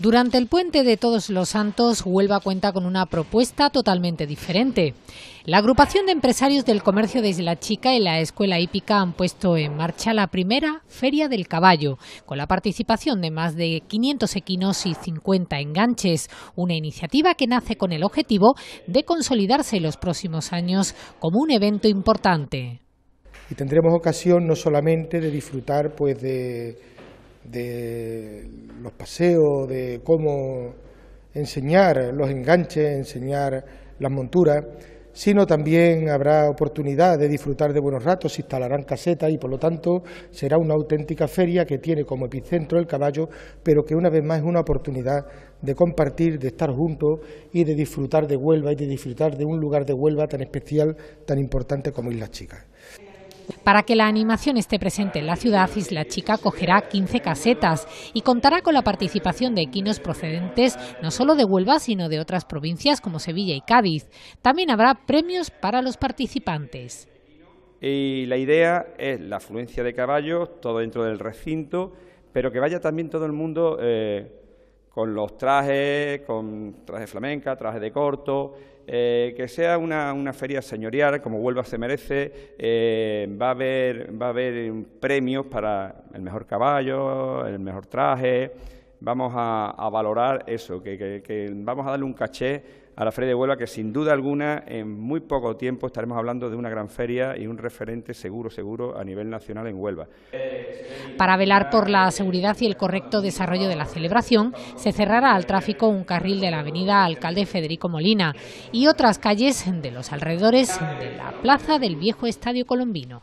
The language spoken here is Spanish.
Durante el puente de Todos los Santos, Huelva cuenta con una propuesta totalmente diferente. La agrupación de empresarios del comercio de Isla Chica y la Escuela Hípica han puesto en marcha la primera Feria del Caballo, con la participación de más de 500 equinos y 50 enganches, una iniciativa que nace con el objetivo de consolidarse en los próximos años como un evento importante. Y tendremos ocasión no solamente de disfrutar pues de los paseos, de cómo enseñar los enganches, enseñar las monturas, sino también habrá oportunidad de disfrutar de buenos ratos, se instalarán casetas y por lo tanto será una auténtica feria que tiene como epicentro el caballo, pero que una vez más es una oportunidad de compartir, de estar juntos y de disfrutar de Huelva y de disfrutar de un lugar de Huelva tan especial, tan importante como Islas Chicas. Para que la animación esté presente en la ciudad, Isla Chica cogerá 15 casetas y contará con la participación de equinos procedentes no solo de Huelva, sino de otras provincias como Sevilla y Cádiz. También habrá premios para los participantes. Y la idea es la afluencia de caballos, todo dentro del recinto, pero que vaya también todo el mundo eh, con los trajes, con traje flamenca, traje de corto, eh, que sea una, feria señorial, como Huelva se merece, eh, va, a haber, va a haber premios para el mejor caballo, el mejor traje, vamos a, valorar eso, que, que, vamos a darle un caché a la Feria de Huelva, que sin duda alguna en muy poco tiempo estaremos hablando de una gran feria y un referente seguro, seguro a nivel nacional en Huelva. Para velar por la seguridad y el correcto desarrollo de la celebración, se cerrará al tráfico un carril de la avenida Alcalde Federico Molina y otras calles de los alrededores de la plaza del viejo Estadio Colombino.